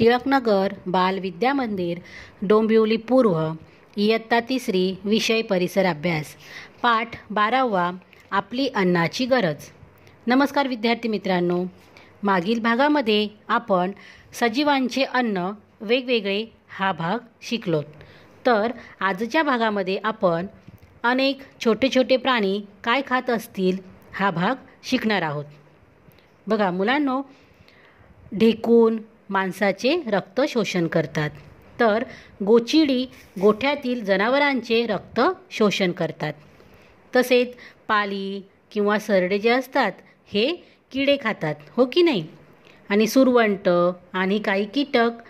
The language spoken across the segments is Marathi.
टिळकनगर बाल विद्या मंदिर डोंबिवली पूर्व इयत्ता तिसरी विषय परिसर अभ्यास पाठ बारावा आपली अन्नाची गरज नमस्कार विद्यार्थी मित्रांनो मागील भागामध्ये आपण सजीवांचे अन्न वेगवेगळे हा भाग शिकलो तर आजच्या भागामध्ये आपण अनेक छोटे छोटे प्राणी काय खात असतील हा भाग शिकणार आहोत बघा मुलांनो ढेकून माणसाचे रक्त शोषण करतात तर गोचिडी गोठ्यातील जनावरांचे रक्त शोषण करतात तसेच पाली किंवा सरडे जे असतात हे किडे खातात हो की नाही आणि सुरवंट आणि काही कीटक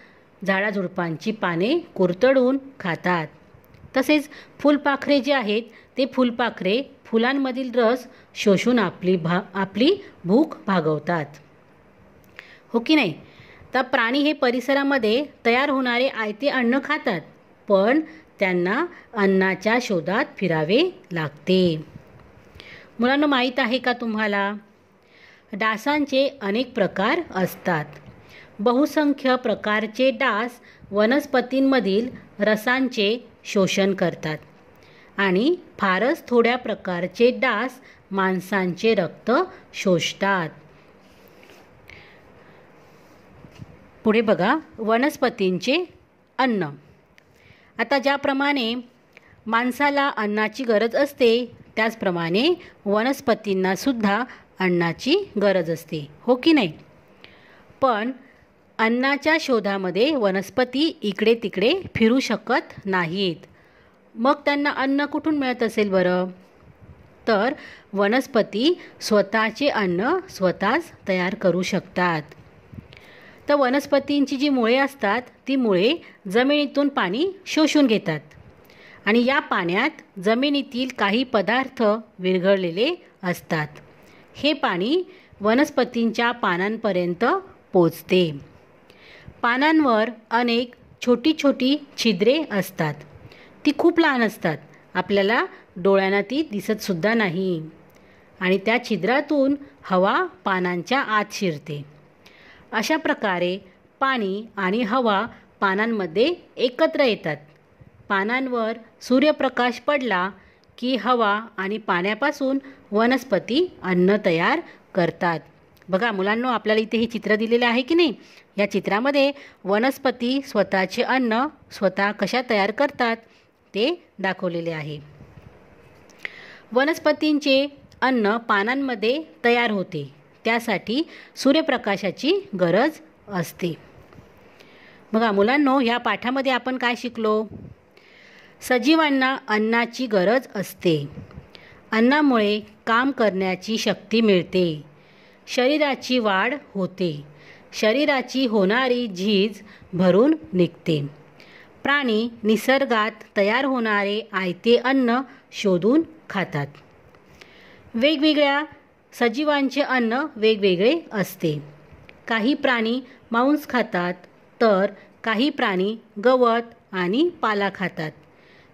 झाडाझुडपांची पाने कुरतडून खातात तसेच फुलपाखरे जे आहेत ते फुलपाखरे फुलांमधील रस शोषून आपली भा आपली भूक भागवतात हो की नाही तर प्राणी हे परिसरामध्ये तयार होणारे आयते अन्न खातात पण त्यांना अन्नाच्या शोधात फिरावे लागते मुलांना माहीत आहे का तुम्हाला डासांचे अनेक प्रकार असतात बहुसंख्य प्रकारचे डास वनस्पतींमधील रसांचे शोषण करतात आणि फारच थोड्या प्रकारचे डास माणसांचे रक्त शोषतात पुढे बघा वनस्पतींचे अन्न आता ज्याप्रमाणे माणसाला अन्नाची गरज असते त्याचप्रमाणे वनस्पतींनासुद्धा अन्नाची गरज असते हो की नाही पण अन्नाच्या शोधामध्ये वनस्पती इकडे तिकडे फिरू शकत नाहीत मग त्यांना अन्न कुठून मिळत असेल बरं तर वनस्पती स्वतःचे अन्न स्वतःच तयार करू शकतात तर वनस्पतींची जी मुळे असतात ती मुळे जमिनीतून पाणी शोषून घेतात आणि या पाण्यात जमिनीतील काही पदार्थ विरघळलेले असतात हे पाणी वनस्पतींच्या पानांपर्यंत पोचते पानांवर अनेक छोटी छोटी छिद्रे असतात ती खूप लहान असतात आपल्याला डोळ्यांना ती दिसतसुद्धा नाही आणि त्या छिद्रातून हवा पानांच्या आत शिरते अशा प्रकारे पाणी आणि हवा पानांमध्ये एकत्र येतात पानांवर सूर्यप्रकाश पडला की हवा आणि पाण्यापासून वनस्पती अन्न तयार करतात बघा मुलांनो आपल्याला इथे हे चित्र दिलेलं आहे की नाही या चित्रामध्ये वनस्पती स्वतःचे अन्न स्वतः कशा तयार करतात ते दाखवलेले आहे वनस्पतींचे अन्न पानांमध्ये तयार होते त्यासाठी सूर्यप्रकाशाची गरज असते बघा मुलांनो ह्या पाठामध्ये आपण काय शिकलो सजीवांना अन्नाची गरज असते अन्नामुळे काम करण्याची शक्ती मिळते शरीराची वाढ होते शरीराची होणारी झीज भरून निघते प्राणी निसर्गात तयार होणारे आयते अन्न शोधून खातात वेगवेगळ्या सजीवांचे अन्न वेगवेगळे असते काही प्राणी मांस खातात तर काही प्राणी गवत आणि पाला खातात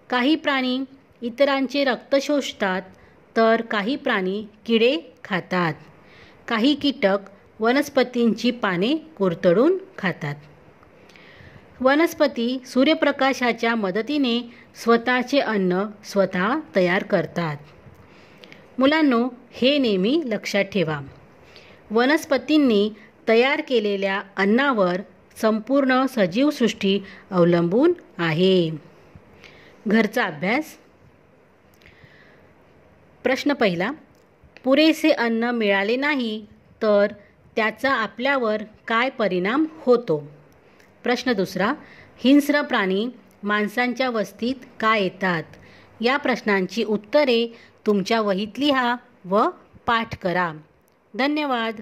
काही प्राणी इतरांचे रक्त शोषतात तर काही प्राणी किडे खातात काही कीटक वनस्पतींची पाने कोरतडून खातात वनस्पती सूर्यप्रकाशाच्या मदतीने स्वतःचे अन्न स्वतः तयार करतात मुलांनो हे नेहमी लक्षात ठेवा वनस्पतींनी तयार केलेल्या अन्नावर संपूर्ण सजीवसृष्टी अवलंबून आहे घरचा अभ्यास प्रश्न पहिला पुरेसे अन्न मिळाले नाही तर त्याचा आपल्यावर काय परिणाम होतो प्रश्न दुसरा हिंस्र प्राणी माणसांच्या वस्तीत का येतात या प्रश्नांची उत्तरे तुमच्या वहीत लिहा व पाठ करा धन्यवाद